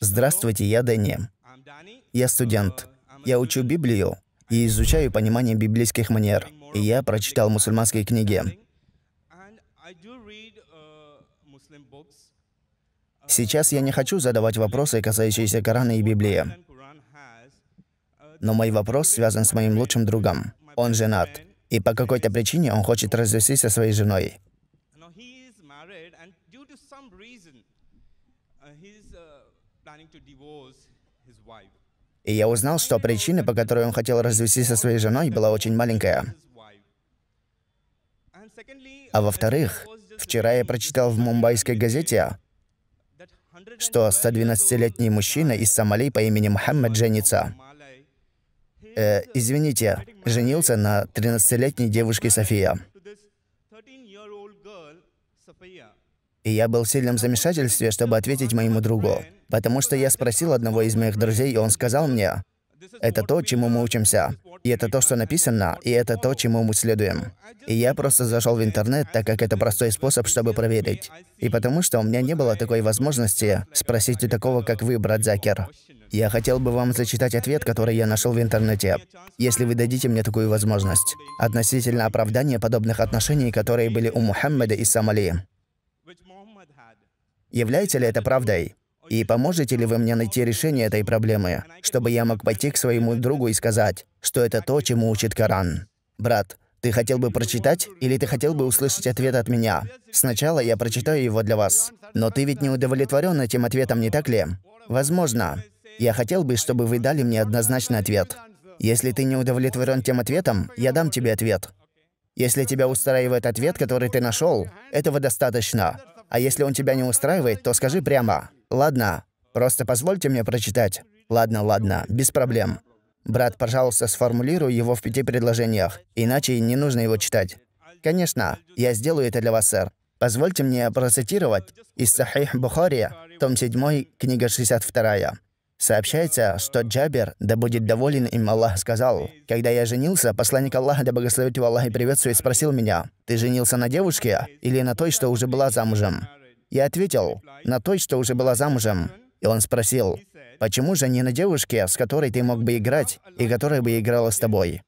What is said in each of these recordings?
Здравствуйте, я Дэнни. Я студент. Я учу Библию и изучаю понимание библейских манер. И я прочитал мусульманские книги. Сейчас я не хочу задавать вопросы, касающиеся Корана и Библии. Но мой вопрос связан с моим лучшим другом. Он женат. И по какой-то причине он хочет развестись со своей женой. И я узнал, что причина, по которой он хотел развестись со своей женой, была очень маленькая. А во-вторых, вчера я прочитал в мумбайской газете, что 112-летний мужчина из Сомали по имени Мухаммад женится. Э, извините, женился на 13-летней девушке София и я был в сильном замешательстве, чтобы ответить моему другу. Потому что я спросил одного из моих друзей, и он сказал мне, «Это то, чему мы учимся, и это то, что написано, и это то, чему мы следуем». И я просто зашел в интернет, так как это простой способ, чтобы проверить. И потому что у меня не было такой возможности спросить у такого, как вы, брат Закер. Я хотел бы вам зачитать ответ, который я нашел в интернете, если вы дадите мне такую возможность, относительно оправдания подобных отношений, которые были у Мухаммеда и Сомали. Является ли это правдой? И поможете ли вы мне найти решение этой проблемы, чтобы я мог пойти к своему другу и сказать, что это то, чему учит Коран? Брат, ты хотел бы прочитать или ты хотел бы услышать ответ от меня? Сначала я прочитаю его для вас. Но ты ведь не удовлетворен этим ответом, не так ли? Возможно. Я хотел бы, чтобы вы дали мне однозначный ответ. Если ты не удовлетворен тем ответом, я дам тебе ответ. Если тебя устраивает ответ, который ты нашел, этого достаточно. А если он тебя не устраивает, то скажи прямо. Ладно, просто позвольте мне прочитать. Ладно, ладно, без проблем. Брат, пожалуйста, сформулируй его в пяти предложениях, иначе не нужно его читать. Конечно, я сделаю это для вас, сэр. Позвольте мне процитировать из Сахих Бухари, том 7, книга 62. Сообщается, что Джабер, да будет доволен им Аллах, сказал, «Когда я женился, посланник Аллаха, да благословит его Аллах и приветствует, спросил меня, «Ты женился на девушке или на той, что уже была замужем?» Я ответил, «На той, что уже была замужем». И он спросил, «Почему же не на девушке, с которой ты мог бы играть и которая бы играла с тобой?»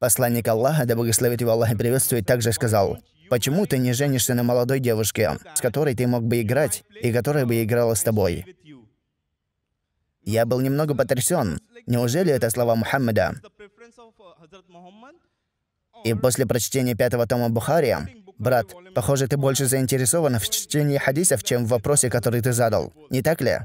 Посланник Аллаха, да благословит его Аллах и приветствует, также сказал, «Почему ты не женишься на молодой девушке, с которой ты мог бы играть, и которая бы играла с тобой?» Я был немного потрясен. Неужели это слова Мухаммада? И после прочтения пятого тома Бухари, брат, похоже, ты больше заинтересован в чтении хадисов, чем в вопросе, который ты задал. Не так ли?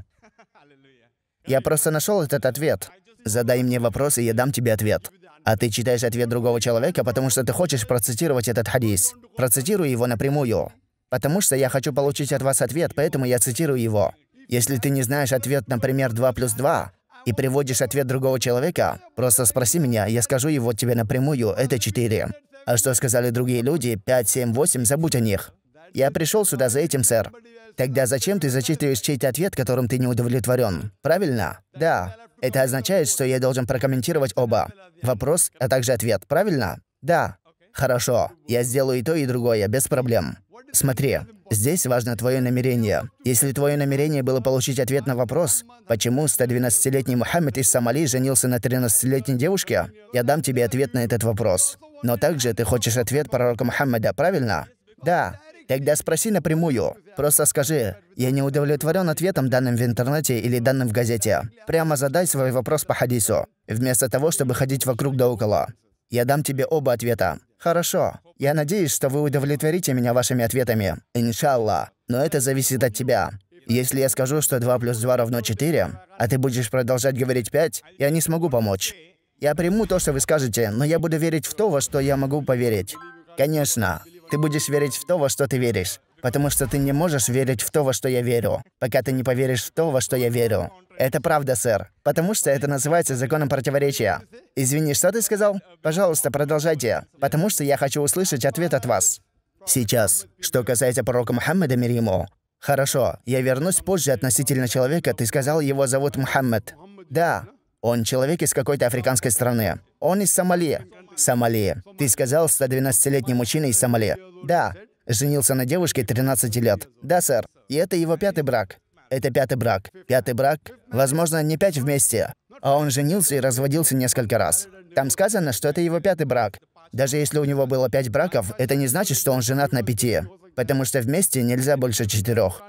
Я просто нашел этот ответ. Задай мне вопрос, и я дам тебе ответ. А ты читаешь ответ другого человека, потому что ты хочешь процитировать этот хадис. Процитируй его напрямую. Потому что я хочу получить от вас ответ, поэтому я цитирую его. Если ты не знаешь ответ, например, 2 плюс 2, и приводишь ответ другого человека, просто спроси меня, я скажу его тебе напрямую, это 4. А что сказали другие люди, 5, 7, 8, забудь о них. Я пришел сюда за этим, сэр. Тогда зачем ты зачитываешь чей-то ответ, которым ты не удовлетворен? Правильно? Да. Это означает, что я должен прокомментировать оба. Вопрос, а также ответ. Правильно? Да. Хорошо. Я сделаю и то, и другое, без проблем. Смотри, здесь важно твое намерение. Если твое намерение было получить ответ на вопрос, почему 112-летний Мухаммед из Сомали женился на 13-летней девушке, я дам тебе ответ на этот вопрос. Но также ты хочешь ответ пророка Мухаммеда, правильно? Да. Тогда спроси напрямую. Просто скажи, я не удовлетворен ответом, данным в интернете или данным в газете. Прямо задай свой вопрос по хадису, вместо того, чтобы ходить вокруг да около. Я дам тебе оба ответа. Хорошо. Я надеюсь, что вы удовлетворите меня вашими ответами. Иншалла. Но это зависит от тебя. Если я скажу, что 2 плюс 2 равно 4, а ты будешь продолжать говорить 5, я не смогу помочь. Я приму то, что вы скажете, но я буду верить в то, во что я могу поверить. Конечно. Ты будешь верить в то, во что ты веришь. Потому что ты не можешь верить в то, во что я верю, пока ты не поверишь в то, во что я верю. Это правда, сэр. Потому что это называется законом противоречия. Извини, что ты сказал? Пожалуйста, продолжайте. Потому что я хочу услышать ответ от вас. Сейчас. Что касается пророка Мухаммеда мир ему. Хорошо, я вернусь позже относительно человека. Ты сказал, его зовут Мухаммед. Да, он человек из какой-то африканской страны. Он из Сомали. Сомали. Ты сказал 112-летний мужчина из Сомали. Да. Женился на девушке 13 лет. Да, сэр. И это его пятый брак. Это пятый брак. Пятый брак. Возможно, не пять вместе. А он женился и разводился несколько раз. Там сказано, что это его пятый брак. Даже если у него было пять браков, это не значит, что он женат на пяти. Потому что вместе нельзя больше четырех.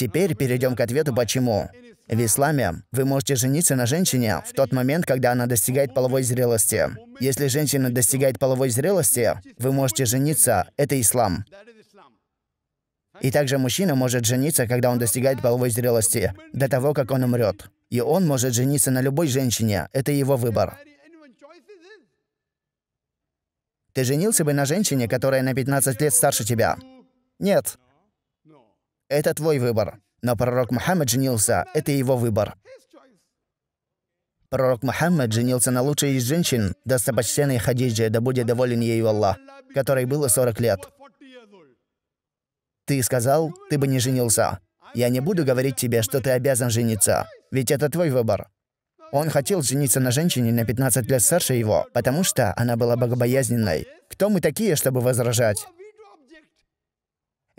Теперь перейдем к ответу «почему». В исламе вы можете жениться на женщине в тот момент, когда она достигает половой зрелости. Если женщина достигает половой зрелости, вы можете жениться. Это ислам. И также мужчина может жениться, когда он достигает половой зрелости, до того, как он умрет. И он может жениться на любой женщине. Это его выбор. Ты женился бы на женщине, которая на 15 лет старше тебя? Нет. Это твой выбор. Но пророк Мухаммад женился, это его выбор. Пророк Мухаммад женился на лучшей из женщин, достопочтенной Хадиджи, да будет доволен ею Аллах, которой было 40 лет. Ты сказал, ты бы не женился. Я не буду говорить тебе, что ты обязан жениться, ведь это твой выбор. Он хотел жениться на женщине на 15 лет старше его, потому что она была богобоязненной. Кто мы такие, чтобы возражать?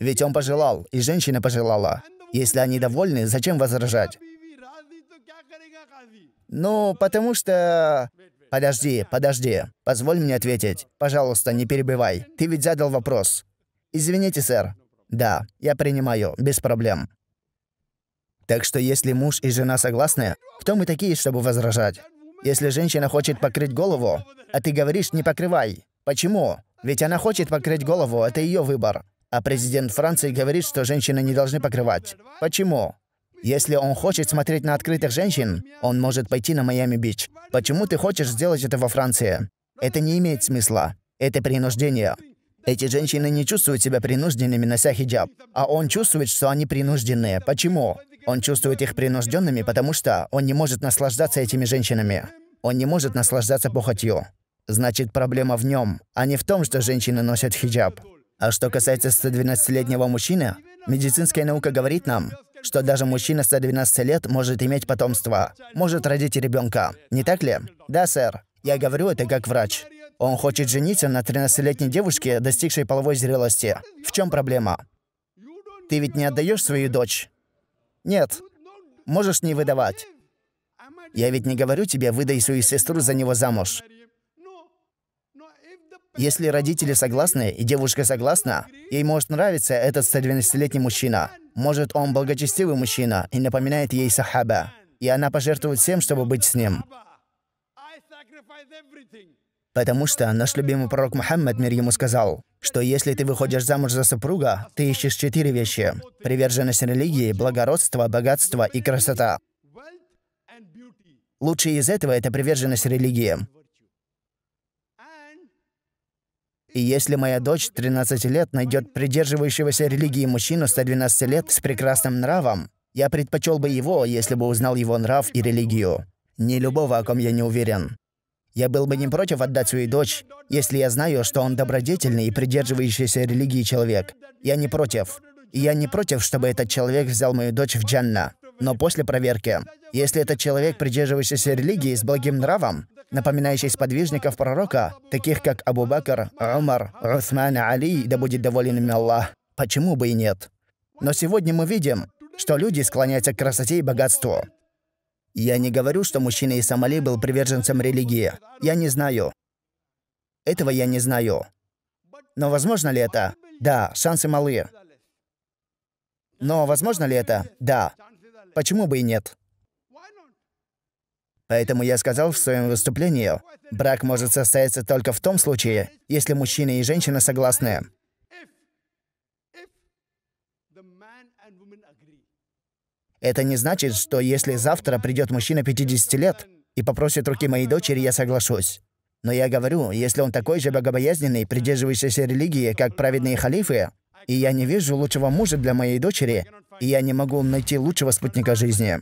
Ведь он пожелал, и женщина пожелала. Если они довольны, зачем возражать? Ну, потому что... Подожди, подожди. Позволь мне ответить. Пожалуйста, не перебивай. Ты ведь задал вопрос. Извините, сэр. Да, я принимаю, без проблем. Так что если муж и жена согласны, кто мы такие, чтобы возражать? Если женщина хочет покрыть голову, а ты говоришь «не покрывай». Почему? Ведь она хочет покрыть голову, это ее выбор. А президент Франции говорит, что женщины не должны покрывать. Почему? Если он хочет смотреть на открытых женщин, он может пойти на Майами-Бич. Почему ты хочешь сделать это во Франции? Это не имеет смысла. Это принуждение. Эти женщины не чувствуют себя принужденными, нося хиджаб. А он чувствует, что они принуждены. Почему? Он чувствует их принужденными, потому что он не может наслаждаться этими женщинами. Он не может наслаждаться похотью. Значит, проблема в нем, а не в том, что женщины носят хиджаб. А что касается 112-летнего мужчины, медицинская наука говорит нам, что даже мужчина 112 лет может иметь потомство, может родить ребенка. Не так ли? Да, сэр. Я говорю это как врач. Он хочет жениться на 13-летней девушке, достигшей половой зрелости. В чем проблема? Ты ведь не отдаешь свою дочь? Нет. Можешь не выдавать. Я ведь не говорю тебе, выдай свою сестру за него замуж. Если родители согласны и девушка согласна, ей может нравиться этот 112-летний мужчина. Может, он благочестивый мужчина и напоминает ей сахаба. И она пожертвует всем, чтобы быть с ним. Потому что наш любимый пророк Мухаммад, мир ему, сказал, что если ты выходишь замуж за супруга, ты ищешь четыре вещи. Приверженность религии, благородство, богатство и красота. Лучшее из этого – это приверженность религии. И если моя дочь 13 лет найдет придерживающегося религии мужчину 112 лет с прекрасным нравом, я предпочел бы его, если бы узнал его нрав и религию. Не любого, о ком я не уверен. Я был бы не против отдать свою дочь, если я знаю, что он добродетельный и придерживающийся религии человек. Я не против. И я не против, чтобы этот человек взял мою дочь в Джанна. Но после проверки, если этот человек, придерживающийся религии с благим нравом, напоминающей сподвижников пророка, таких как Абу Бакр, Умар, Усман, Али, да будет доволен им Аллах. Почему бы и нет? Но сегодня мы видим, что люди склоняются к красоте и богатству. Я не говорю, что мужчина из Сомали был приверженцем религии. Я не знаю. Этого я не знаю. Но возможно ли это? Да, шансы малые. Но возможно ли это? Да. Почему бы и нет? Поэтому я сказал в своем выступлении, брак может состояться только в том случае, если мужчина и женщина согласны. Это не значит, что если завтра придет мужчина 50 лет и попросит руки моей дочери, я соглашусь. Но я говорю, если он такой же богобоязненный, придерживающийся религии, как праведные халифы, и я не вижу лучшего мужа для моей дочери, и я не могу найти лучшего спутника жизни.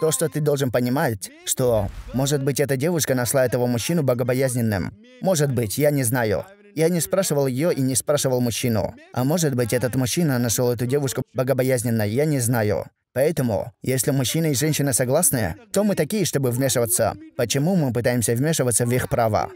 То, что ты должен понимать, что, может быть, эта девушка нашла этого мужчину богобоязненным. Может быть, я не знаю. Я не спрашивал ее и не спрашивал мужчину. А может быть, этот мужчина нашел эту девушку богобоязненной, я не знаю. Поэтому, если мужчина и женщина согласны, то мы такие, чтобы вмешиваться. Почему мы пытаемся вмешиваться в их права?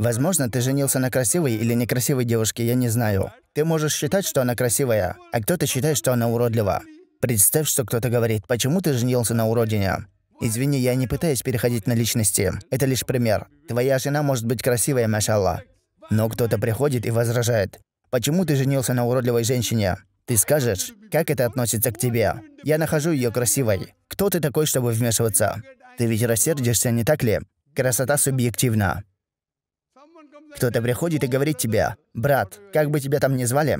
Возможно, ты женился на красивой или некрасивой девушке, я не знаю. Ты можешь считать, что она красивая, а кто-то считает, что она уродлива. Представь, что кто-то говорит, почему ты женился на уродине? Извини, я не пытаюсь переходить на личности. Это лишь пример. Твоя жена может быть красивая, машалла. Но кто-то приходит и возражает. Почему ты женился на уродливой женщине? Ты скажешь, как это относится к тебе? Я нахожу ее красивой. Кто ты такой, чтобы вмешиваться? Ты ведь рассердишься, не так ли? Красота субъективна. Кто-то приходит и говорит тебе, «Брат, как бы тебя там ни звали,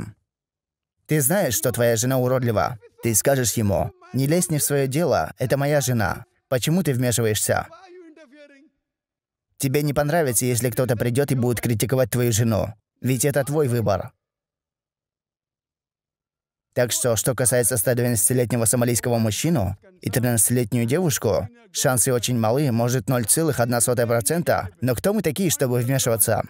ты знаешь, что твоя жена уродлива. Ты скажешь ему, «Не лезь не в свое дело, это моя жена. Почему ты вмешиваешься?» Тебе не понравится, если кто-то придет и будет критиковать твою жену. Ведь это твой выбор. Так что, что касается 112-летнего сомалийского мужчину и 13-летнюю девушку, шансы очень малы, может 0,01%, но кто мы такие, чтобы вмешиваться?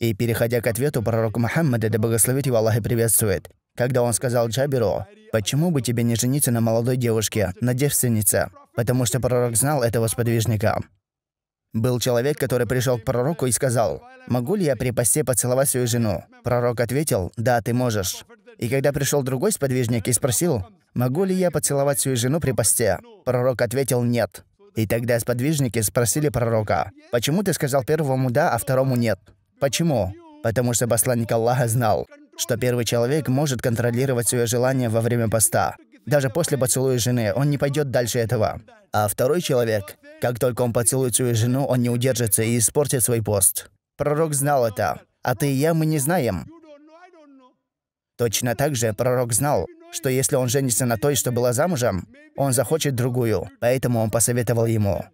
И переходя к ответу пророка Мухаммада, да благословит его Аллах и приветствует, когда он сказал Джабиру, «Почему бы тебе не жениться на молодой девушке, на девственнице?» Потому что пророк знал этого сподвижника. Был человек, который пришел к пророку и сказал, «Могу ли я при посте поцеловать свою жену?» Пророк ответил, «Да, ты можешь». И когда пришел другой сподвижник и спросил, «Могу ли я поцеловать свою жену при посте?» Пророк ответил, «Нет». И тогда сподвижники спросили пророка, «Почему ты сказал первому «да», а второму «нет»?» Почему? Потому что посланник Аллаха знал, что первый человек может контролировать свое желание во время поста, даже после поцелуя жены, он не пойдет дальше этого. А второй человек, как только он поцелует свою жену, он не удержится и испортит свой пост. Пророк знал это, а ты и я мы не знаем. Точно так же пророк знал, что если он женится на той, что была замужем, он захочет другую, поэтому он посоветовал ему.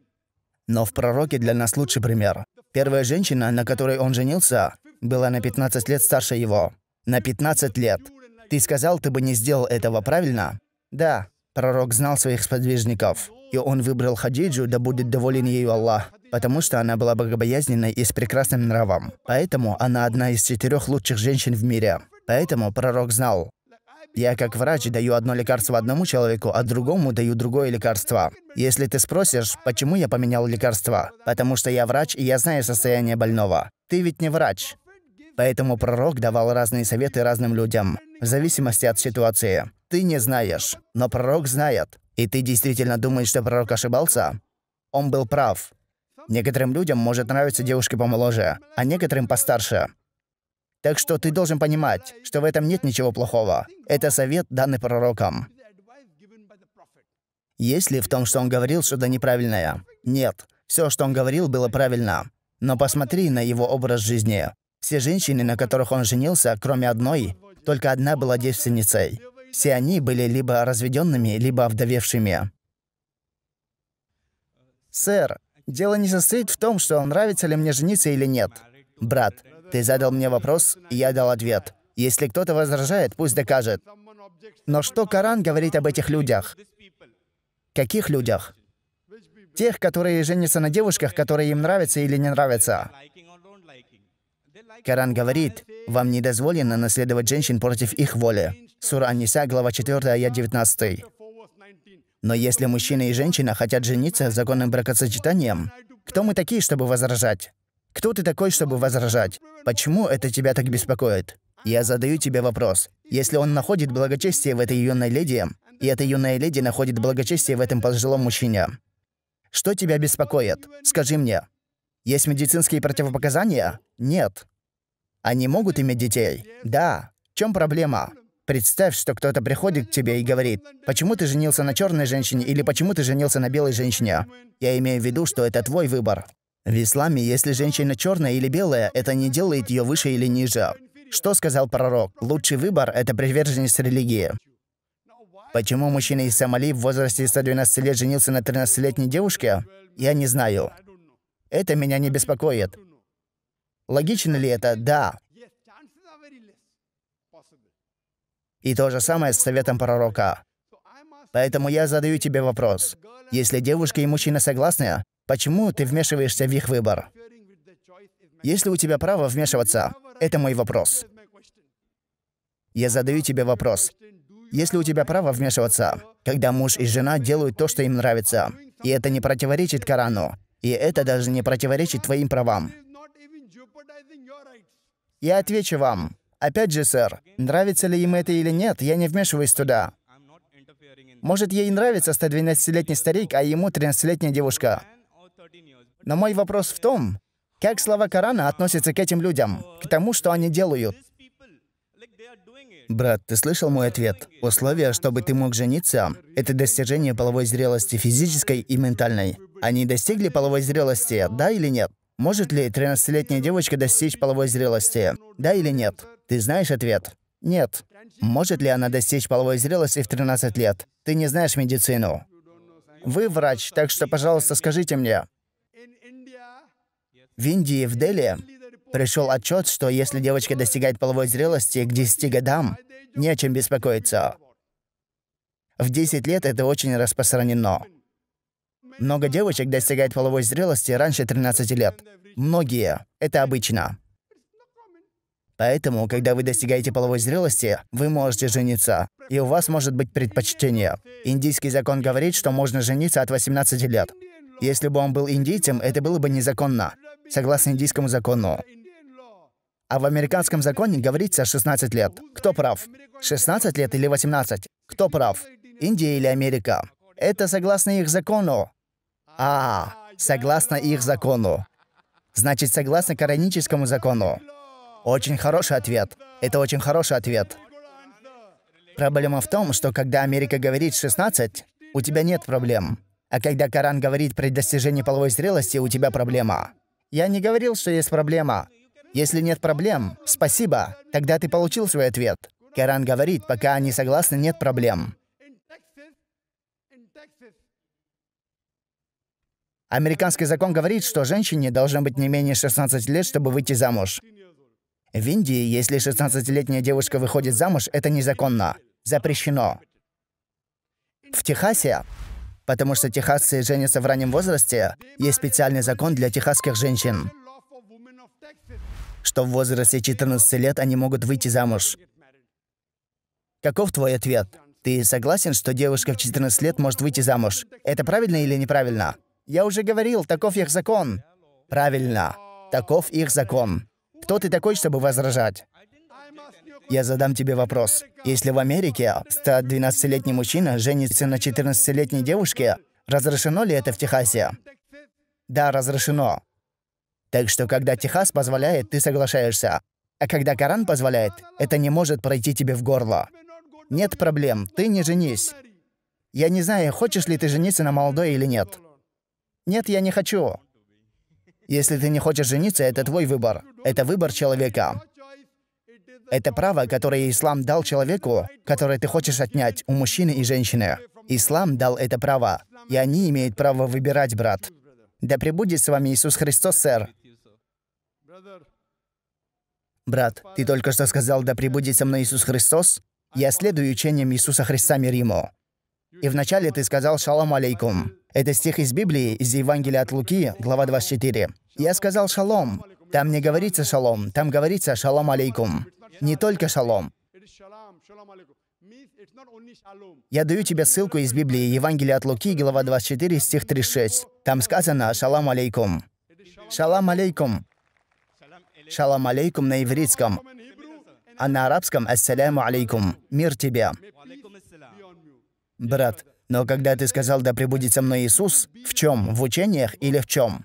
Но в пророке для нас лучший пример. Первая женщина, на которой он женился, была на 15 лет старше его. На 15 лет. Ты сказал, ты бы не сделал этого, правильно? Да, пророк знал своих сподвижников, и он выбрал Хадиджу, да будет доволен ею Аллах, потому что она была богобоязненной и с прекрасным нравом. Поэтому она одна из четырех лучших женщин в мире. Поэтому пророк знал, я как врач даю одно лекарство одному человеку, а другому даю другое лекарство. Если ты спросишь, почему я поменял лекарство, потому что я врач и я знаю состояние больного. Ты ведь не врач. Поэтому пророк давал разные советы разным людям, в зависимости от ситуации. Ты не знаешь, но пророк знает. И ты действительно думаешь, что пророк ошибался? Он был прав. Некоторым людям может нравиться девушки помоложе, а некоторым постарше. Так что ты должен понимать, что в этом нет ничего плохого. Это совет, данный пророком. Есть ли в том, что он говорил, что-то неправильное? Нет. Все, что он говорил, было правильно. Но посмотри на его образ жизни. Все женщины, на которых он женился, кроме одной, только одна была девственницей. Все они были либо разведенными, либо овдовевшими. «Сэр, дело не состоит в том, что нравится ли мне жениться или нет. Брат, ты задал мне вопрос, и я дал ответ. Если кто-то возражает, пусть докажет. Но что Коран говорит об этих людях? Каких людях? Тех, которые женятся на девушках, которые им нравятся или не нравятся. Коран говорит, «Вам не дозволено наследовать женщин против их воли». Сура Аниса, глава 4, аят 19. Но если мужчина и женщина хотят жениться законным бракосочетанием, кто мы такие, чтобы возражать? Кто ты такой, чтобы возражать? Почему это тебя так беспокоит? Я задаю тебе вопрос. Если он находит благочестие в этой юной леди, и эта юная леди находит благочестие в этом пожилом мужчине, что тебя беспокоит? Скажи мне. Есть медицинские противопоказания? Нет. Они могут иметь детей? Да. В чем проблема? Представь, что кто-то приходит к тебе и говорит, почему ты женился на черной женщине или почему ты женился на белой женщине. Я имею в виду, что это твой выбор. В исламе, если женщина черная или белая, это не делает ее выше или ниже. Что сказал пророк? Лучший выбор – это приверженность религии. Почему мужчина из Сомали в возрасте 112 лет женился на 13-летней девушке? Я не знаю. Это меня не беспокоит. Логично ли это? Да. И то же самое с советом пророка. Поэтому я задаю тебе вопрос. Если девушка и мужчина согласны, почему ты вмешиваешься в их выбор? Если у тебя право вмешиваться, это мой вопрос. Я задаю тебе вопрос. Если у тебя право вмешиваться, когда муж и жена делают то, что им нравится, и это не противоречит Корану, и это даже не противоречит твоим правам, я отвечу вам. Опять же, сэр, нравится ли им это или нет, я не вмешиваюсь туда. Может, ей нравится 112-летний старик, а ему 13-летняя девушка. Но мой вопрос в том, как слова Корана относятся к этим людям, к тому, что они делают. Брат, ты слышал мой ответ? Условия, чтобы ты мог жениться, это достижение половой зрелости физической и ментальной. Они достигли половой зрелости, да или нет? Может ли 13-летняя девочка достичь половой зрелости? Да или нет? Ты знаешь ответ? Нет. Может ли она достичь половой зрелости в 13 лет? Ты не знаешь медицину. Вы врач, так что, пожалуйста, скажите мне. В Индии, в Дели, пришел отчет, что если девочка достигает половой зрелости к 10 годам, не о чем беспокоиться. В 10 лет это очень распространено. Много девочек достигает половой зрелости раньше 13 лет. Многие. Это обычно. Поэтому, когда вы достигаете половой зрелости, вы можете жениться, и у вас может быть предпочтение. Индийский закон говорит, что можно жениться от 18 лет. Если бы он был индийцем, это было бы незаконно, согласно индийскому закону. А в американском законе говорится 16 лет. Кто прав? 16 лет или 18? Кто прав? Индия или Америка? Это согласно их закону. А, согласно их закону. Значит, согласно кораническому закону. Очень хороший ответ. Это очень хороший ответ. Проблема в том, что когда Америка говорит 16, у тебя нет проблем. А когда Коран говорит при достижении половой зрелости, у тебя проблема. Я не говорил, что есть проблема. Если нет проблем, спасибо, тогда ты получил свой ответ. Коран говорит, пока они согласны, нет проблем. Американский закон говорит, что женщине должно быть не менее 16 лет, чтобы выйти замуж. В Индии, если 16-летняя девушка выходит замуж, это незаконно, запрещено. В Техасе, потому что техасцы женятся в раннем возрасте, есть специальный закон для техасских женщин, что в возрасте 14 лет они могут выйти замуж. Каков твой ответ? Ты согласен, что девушка в 14 лет может выйти замуж? Это правильно или неправильно? Я уже говорил, таков их закон. Правильно. Таков их закон. Кто ты такой, чтобы возражать? Я задам тебе вопрос. Если в Америке 112-летний мужчина женится на 14-летней девушке, разрешено ли это в Техасе? Да, разрешено. Так что, когда Техас позволяет, ты соглашаешься. А когда Коран позволяет, это не может пройти тебе в горло. Нет проблем, ты не женись. Я не знаю, хочешь ли ты жениться на молодой или нет. «Нет, я не хочу». Если ты не хочешь жениться, это твой выбор. Это выбор человека. Это право, которое ислам дал человеку, которое ты хочешь отнять у мужчины и женщины. Ислам дал это право, и они имеют право выбирать, брат. Да пребудет с вами Иисус Христос, сэр. Брат, ты только что сказал, да пребудет со мной Иисус Христос? Я следую учениям Иисуса Христа Мир И вначале ты сказал «Шалам алейкум». Это стих из Библии, из Евангелия от Луки, глава 24. «Я сказал шалом». Там не говорится шалом, там говорится шалом алейкум. Не только шалом. Я даю тебе ссылку из Библии, Евангелия от Луки, глава 24, стих 36. Там сказано «Шалам алейкум». «Шалам алейкум». «Шалам алейкум» на еврейском, а на арабском «Ассаляму алейкум». «Мир тебе». Брат, но когда ты сказал, да пребудет со мной Иисус, в чем? В учениях или в чем?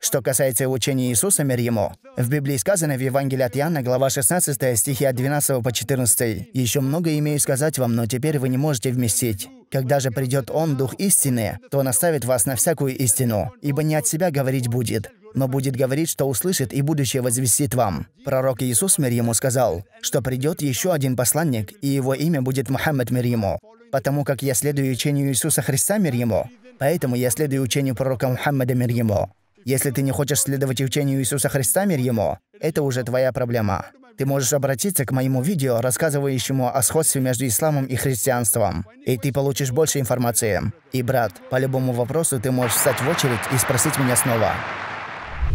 Что касается учения Иисуса, мир ему, в Библии сказано в Евангелии от Иоанна, глава 16, стихи от 12 по 14. «Еще много имею сказать вам, но теперь вы не можете вместить. Когда же придет Он, Дух истины, то наставит вас на всякую истину, ибо не от себя говорить будет, но будет говорить, что услышит и будущее возвестит вам». Пророк Иисус, мир ему, сказал, что придет еще один посланник, и его имя будет Мухаммед, мир ему потому как я следую учению Иисуса Христа, мир ему. Поэтому я следую учению пророка Мухаммада, мир ему. Если ты не хочешь следовать учению Иисуса Христа, мир ему, это уже твоя проблема. Ты можешь обратиться к моему видео, рассказывающему о сходстве между исламом и христианством, и ты получишь больше информации. И, брат, по любому вопросу ты можешь встать в очередь и спросить меня снова.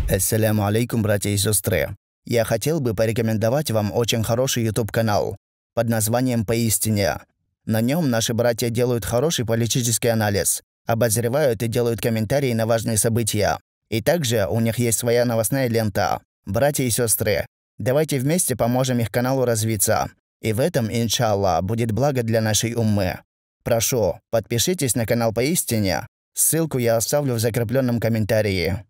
Ассаляму алейкум, братья и сестры. Я хотел бы порекомендовать вам очень хороший YouTube-канал под названием «Поистине». На нем наши братья делают хороший политический анализ, обозревают и делают комментарии на важные события. И также у них есть своя новостная лента. Братья и сестры, давайте вместе поможем их каналу развиться. И в этом, иншалла, будет благо для нашей уммы. Прошу, подпишитесь на канал поистине. Ссылку я оставлю в закрепленном комментарии.